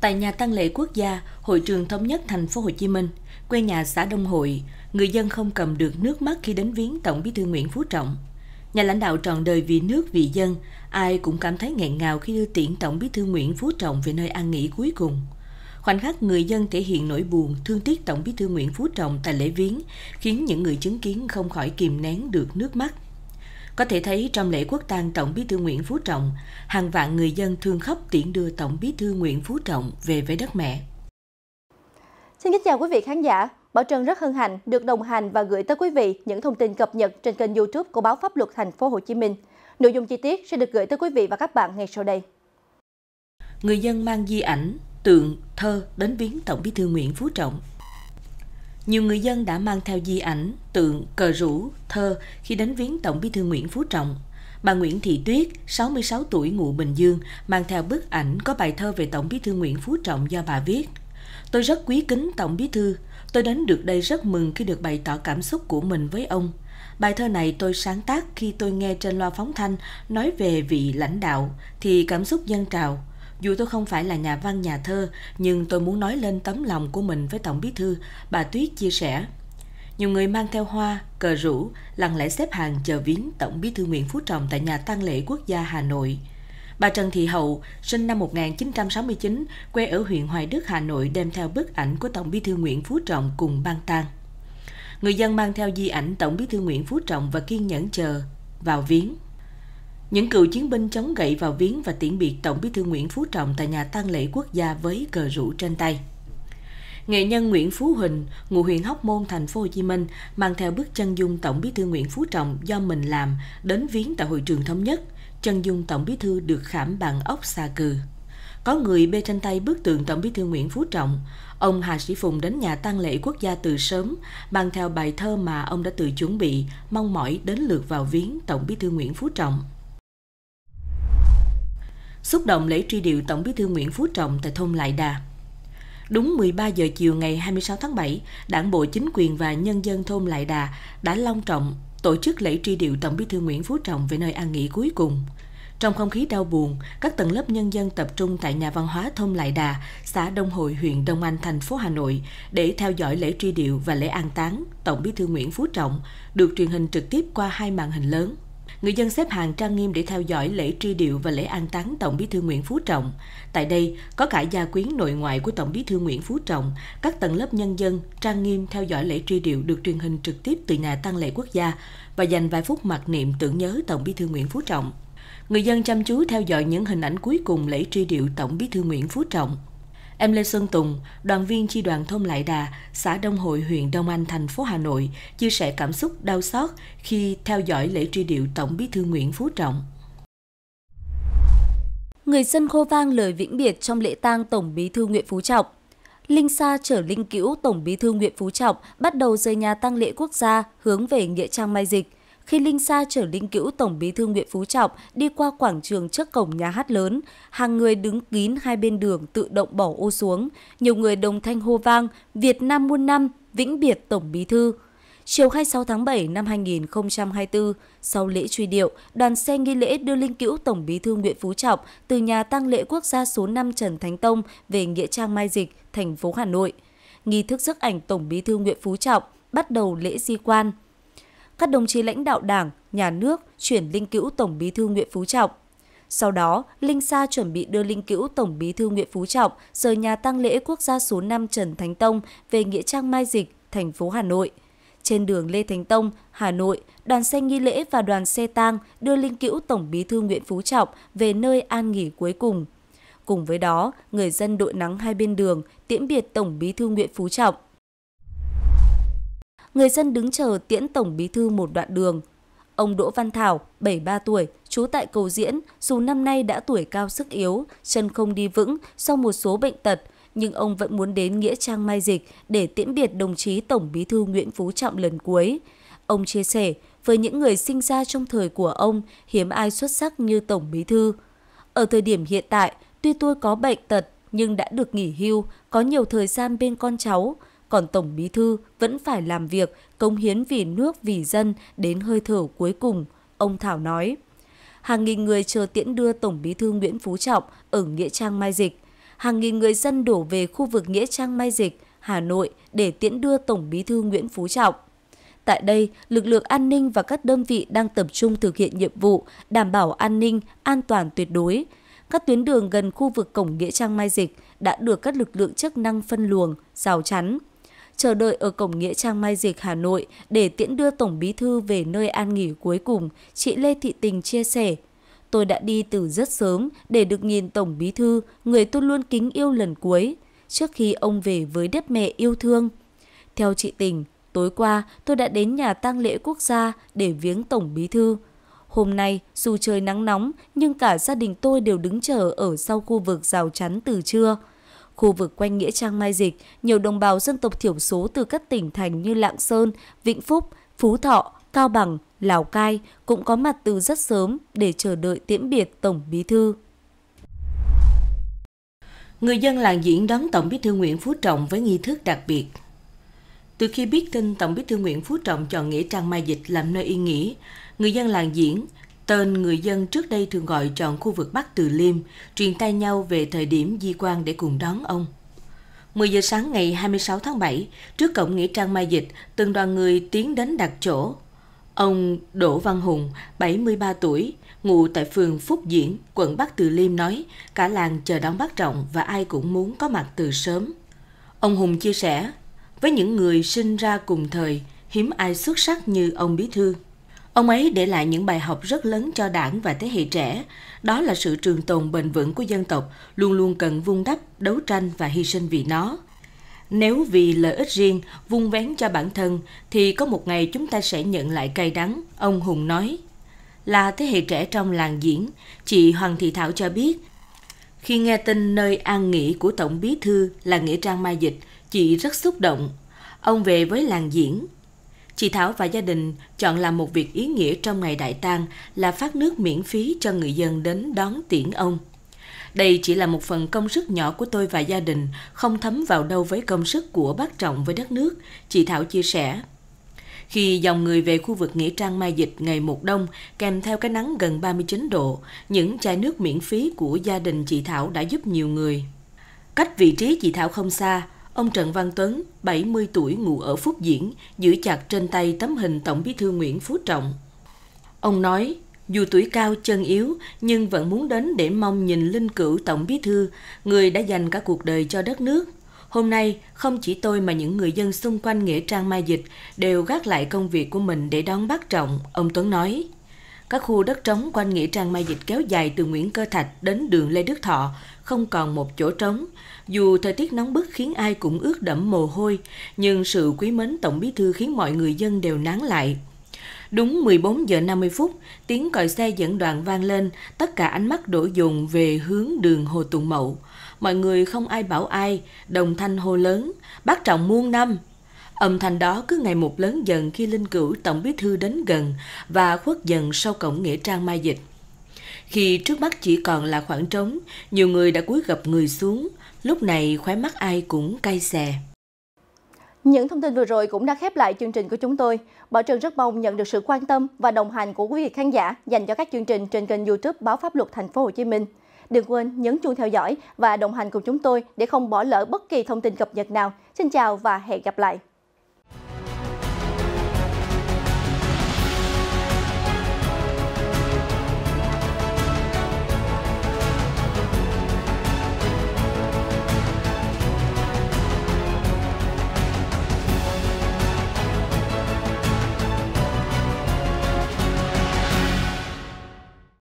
Tại nhà tang lễ quốc gia, hội trường thống nhất thành phố Hồ Chí Minh, quê nhà xã Đông Hội, người dân không cầm được nước mắt khi đến viếng Tổng Bí thư Nguyễn Phú Trọng. Nhà lãnh đạo trọn đời vì nước vì dân, ai cũng cảm thấy nghẹn ngào khi đưa tiễn Tổng Bí thư Nguyễn Phú Trọng về nơi an nghỉ cuối cùng. Khoảnh khắc người dân thể hiện nỗi buồn, thương tiếc Tổng Bí thư Nguyễn Phú Trọng tại lễ viếng khiến những người chứng kiến không khỏi kìm nén được nước mắt. Có thể thấy trong lễ quốc tang Tổng Bí thư Nguyễn Phú Trọng, hàng vạn người dân thương khóc tiễn đưa Tổng Bí thư Nguyễn Phú Trọng về với đất mẹ. Xin kính chào quý vị khán giả. Bảo Trân rất hân hạnh được đồng hành và gửi tới quý vị những thông tin cập nhật trên kênh YouTube của báo Pháp luật Thành phố Hồ Chí Minh. Nội dung chi tiết sẽ được gửi tới quý vị và các bạn ngay sau đây. Người dân mang di ảnh, tượng, thơ đến viếng Tổng Bí thư Nguyễn Phú Trọng nhiều người dân đã mang theo di ảnh, tượng, cờ rủ, thơ khi đến viếng Tổng bí thư Nguyễn Phú Trọng. Bà Nguyễn Thị Tuyết, 66 tuổi ngụ Bình Dương, mang theo bức ảnh có bài thơ về Tổng bí thư Nguyễn Phú Trọng do bà viết. Tôi rất quý kính Tổng bí thư, tôi đến được đây rất mừng khi được bày tỏ cảm xúc của mình với ông. Bài thơ này tôi sáng tác khi tôi nghe trên loa phóng thanh nói về vị lãnh đạo thì cảm xúc dân trào. Dù tôi không phải là nhà văn nhà thơ, nhưng tôi muốn nói lên tấm lòng của mình với Tổng Bí Thư, bà Tuyết chia sẻ. Nhiều người mang theo hoa, cờ rủ, lặng lẽ xếp hàng chờ viếng Tổng Bí Thư Nguyễn Phú Trọng tại nhà tang lễ quốc gia Hà Nội. Bà Trần Thị Hậu, sinh năm 1969, quê ở huyện Hoài Đức, Hà Nội đem theo bức ảnh của Tổng Bí thư Nguyễn Phú Trọng cùng ban tang. Người dân mang theo di ảnh Tổng Bí thư Nguyễn Phú Trọng và kiên nhẫn chờ vào viếng. Những cựu chiến binh chống gậy vào viếng và tiễn biệt Tổng bí thư Nguyễn Phú Trọng tại nhà tang lễ quốc gia với cờ rủ trên tay. Nghệ nhân Nguyễn Phú Huỳnh, ngụ huyện Hóc Môn, thành phố Hồ Chí Minh, mang theo bức chân dung Tổng bí thư Nguyễn Phú Trọng do mình làm đến viếng tại hội trường thống nhất. Chân dung Tổng bí thư được khảm bằng ốc xà cừ. Có người bê trên tay bức tượng Tổng bí thư Nguyễn Phú Trọng. Ông Hà Sĩ Phùng đến nhà tang lễ quốc gia từ sớm, mang theo bài thơ mà ông đã tự chuẩn bị, mong mỏi đến lượt vào viếng Tổng bí thư Nguyễn Phú Trọng xúc động lễ truy điệu Tổng bí thư Nguyễn Phú Trọng tại thôn Lại Đà. Đúng 13 giờ chiều ngày 26 tháng 7, Đảng bộ chính quyền và nhân dân thôn Lại Đà đã long trọng tổ chức lễ truy điệu Tổng bí thư Nguyễn Phú Trọng về nơi an nghỉ cuối cùng. Trong không khí đau buồn, các tầng lớp nhân dân tập trung tại nhà văn hóa thôn Lại Đà, xã Đông Hội, huyện Đông Anh, thành phố Hà Nội để theo dõi lễ truy điệu và lễ an táng Tổng bí thư Nguyễn Phú Trọng, được truyền hình trực tiếp qua hai màn hình lớn người dân xếp hàng trang nghiêm để theo dõi lễ truy điệu và lễ an táng Tổng Bí thư Nguyễn Phú Trọng. Tại đây có cả gia quyến nội ngoại của Tổng Bí thư Nguyễn Phú Trọng, các tầng lớp nhân dân trang nghiêm theo dõi lễ truy điệu được truyền hình trực tiếp từ nhà tang lễ quốc gia và dành vài phút mặc niệm tưởng nhớ Tổng Bí thư Nguyễn Phú Trọng. Người dân chăm chú theo dõi những hình ảnh cuối cùng lễ truy điệu Tổng Bí thư Nguyễn Phú Trọng Em Lê Sơn Tùng, đoàn viên chi đoàn thôn Lại Đà, xã Đông Hội, huyện Đông Anh, thành phố Hà Nội, chia sẻ cảm xúc đau xót khi theo dõi lễ truy điệu Tổng bí thư Nguyễn Phú Trọng. Người dân khô vang lời vĩnh biệt trong lễ tang Tổng bí thư Nguyễn Phú Trọng. Linh Sa trở Linh Cữu Tổng bí thư Nguyễn Phú Trọng bắt đầu rời nhà tang lễ quốc gia hướng về Nghĩa Trang Mai Dịch khi Linh Sa chở Linh Cữu Tổng bí thư Nguyễn Phú Trọng đi qua quảng trường trước cổng nhà hát lớn, hàng người đứng kín hai bên đường tự động bỏ ô xuống. Nhiều người đồng thanh hô vang, Việt Nam muôn năm, vĩnh biệt Tổng bí thư. Chiều 26 tháng 7 năm 2024, sau lễ truy điệu, đoàn xe nghi lễ đưa linh cữu Tổng bí thư Nguyễn Phú Trọng từ nhà tang lễ quốc gia số 5 Trần Thánh Tông về Nghĩa Trang Mai Dịch, thành phố Hà Nội. Nghi thức rước ảnh Tổng bí thư Nguyễn Phú Trọng bắt đầu lễ di quan – các đồng chí lãnh đạo Đảng, Nhà nước chuyển linh cữu Tổng Bí thư Nguyễn Phú Trọng. Sau đó, Linh Sa chuẩn bị đưa linh cữu Tổng Bí thư Nguyễn Phú Trọng rời nhà tang lễ quốc gia số 5 Trần Thánh Tông về Nghĩa Trang Mai Dịch, thành phố Hà Nội. Trên đường Lê Thánh Tông, Hà Nội, đoàn xe nghi lễ và đoàn xe tang đưa linh cữu Tổng Bí thư Nguyễn Phú Trọng về nơi an nghỉ cuối cùng. Cùng với đó, người dân đội nắng hai bên đường tiễn biệt Tổng Bí thư Nguyễn Phú Trọng người dân đứng chờ tiễn Tổng Bí Thư một đoạn đường. Ông Đỗ Văn Thảo, 73 tuổi, trú tại Cầu Diễn, dù năm nay đã tuổi cao sức yếu, chân không đi vững sau một số bệnh tật, nhưng ông vẫn muốn đến Nghĩa Trang Mai Dịch để tiễn biệt đồng chí Tổng Bí Thư Nguyễn Phú Trọng lần cuối. Ông chia sẻ, với những người sinh ra trong thời của ông, hiếm ai xuất sắc như Tổng Bí Thư. Ở thời điểm hiện tại, tuy tôi có bệnh tật nhưng đã được nghỉ hưu, có nhiều thời gian bên con cháu, còn Tổng Bí Thư vẫn phải làm việc, cống hiến vì nước, vì dân đến hơi thở cuối cùng, ông Thảo nói. Hàng nghìn người chờ tiễn đưa Tổng Bí Thư Nguyễn Phú Trọng ở Nghĩa Trang Mai Dịch. Hàng nghìn người dân đổ về khu vực Nghĩa Trang Mai Dịch, Hà Nội để tiễn đưa Tổng Bí Thư Nguyễn Phú Trọng. Tại đây, lực lượng an ninh và các đơn vị đang tập trung thực hiện nhiệm vụ đảm bảo an ninh, an toàn tuyệt đối. Các tuyến đường gần khu vực cổng Nghĩa Trang Mai Dịch đã được các lực lượng chức năng phân luồng, rào chắn chờ đợi ở cổng Nghĩa Trang Mai Dịch Hà Nội để tiễn đưa Tổng Bí Thư về nơi an nghỉ cuối cùng, chị Lê Thị Tình chia sẻ. Tôi đã đi từ rất sớm để được nhìn Tổng Bí Thư, người tôi luôn kính yêu lần cuối, trước khi ông về với đất mẹ yêu thương. Theo chị Tình, tối qua tôi đã đến nhà tang lễ quốc gia để viếng Tổng Bí Thư. Hôm nay, dù trời nắng nóng, nhưng cả gia đình tôi đều đứng chờ ở sau khu vực rào chắn từ trưa – Khu vực quanh Nghĩa Trang Mai Dịch, nhiều đồng bào dân tộc thiểu số từ các tỉnh thành như Lạng Sơn, Vĩnh Phúc, Phú Thọ, Cao Bằng, Lào Cai cũng có mặt từ rất sớm để chờ đợi tiễn biệt Tổng Bí Thư. Người dân làng diễn đón Tổng Bí Thư Nguyễn Phú Trọng với nghi thức đặc biệt. Từ khi biết tin Tổng Bí Thư Nguyễn Phú Trọng chọn Nghĩa Trang Mai Dịch làm nơi yên nghỉ, người dân làng diễn Tên người dân trước đây thường gọi chọn khu vực Bắc Từ Liêm, truyền tay nhau về thời điểm di quan để cùng đón ông. 10 giờ sáng ngày 26 tháng 7, trước cổng nghĩa trang Mai Dịch, từng đoàn người tiến đến đặt chỗ. Ông Đỗ Văn Hùng, 73 tuổi, ngụ tại phường Phúc Diễn, quận Bắc Từ Liêm nói, cả làng chờ đón bác Trọng và ai cũng muốn có mặt từ sớm. Ông Hùng chia sẻ, với những người sinh ra cùng thời, hiếm ai xuất sắc như ông Bí Thư. Ông ấy để lại những bài học rất lớn cho đảng và thế hệ trẻ. Đó là sự trường tồn bền vững của dân tộc, luôn luôn cần vun đắp, đấu tranh và hy sinh vì nó. Nếu vì lợi ích riêng, vung vén cho bản thân, thì có một ngày chúng ta sẽ nhận lại cay đắng, ông Hùng nói. Là thế hệ trẻ trong làng diễn, chị Hoàng Thị Thảo cho biết, khi nghe tin nơi an nghỉ của Tổng Bí Thư là Nghĩa Trang Mai Dịch, chị rất xúc động. Ông về với làng diễn, Chị Thảo và gia đình chọn làm một việc ý nghĩa trong ngày đại tang là phát nước miễn phí cho người dân đến đón tiễn ông. Đây chỉ là một phần công sức nhỏ của tôi và gia đình, không thấm vào đâu với công sức của bác Trọng với đất nước, chị Thảo chia sẻ. Khi dòng người về khu vực Nghĩa Trang Mai Dịch ngày một đông, kèm theo cái nắng gần 39 độ, những chai nước miễn phí của gia đình chị Thảo đã giúp nhiều người. Cách vị trí chị Thảo không xa, Ông Trần Văn Tuấn, 70 tuổi ngụ ở Phúc Diễn, giữ chặt trên tay tấm hình Tổng bí thư Nguyễn Phú Trọng. Ông nói, dù tuổi cao chân yếu nhưng vẫn muốn đến để mong nhìn linh cữu Tổng bí thư, người đã dành cả cuộc đời cho đất nước. Hôm nay, không chỉ tôi mà những người dân xung quanh Nghĩa Trang Mai Dịch đều gác lại công việc của mình để đón bác Trọng, ông Tuấn nói. Các khu đất trống quanh nghĩa trang Mai Dịch kéo dài từ Nguyễn Cơ Thạch đến đường Lê Đức Thọ, không còn một chỗ trống. Dù thời tiết nóng bức khiến ai cũng ướt đẫm mồ hôi, nhưng sự quý mến Tổng Bí Thư khiến mọi người dân đều nán lại. Đúng 14 giờ 50 phút, tiếng còi xe dẫn đoàn vang lên, tất cả ánh mắt đổ dồn về hướng đường Hồ Tùng Mậu. Mọi người không ai bảo ai, đồng thanh hô lớn, bác trọng muôn năm, Âm thanh đó cứ ngày một lớn dần khi linh cữu tổng bí thư đến gần và khuất dần sau cổng nghĩa trang Mai Dịch. Khi trước mắt chỉ còn là khoảng trống, nhiều người đã cúi gập người xuống, lúc này khóe mắt ai cũng cay xè. Những thông tin vừa rồi cũng đã khép lại chương trình của chúng tôi. Bảo Trân rất mong nhận được sự quan tâm và đồng hành của quý vị khán giả dành cho các chương trình trên kênh YouTube Báo Pháp Luật Thành phố Hồ Chí Minh. Đừng quên nhấn chuông theo dõi và đồng hành cùng chúng tôi để không bỏ lỡ bất kỳ thông tin cập nhật nào. Xin chào và hẹn gặp lại.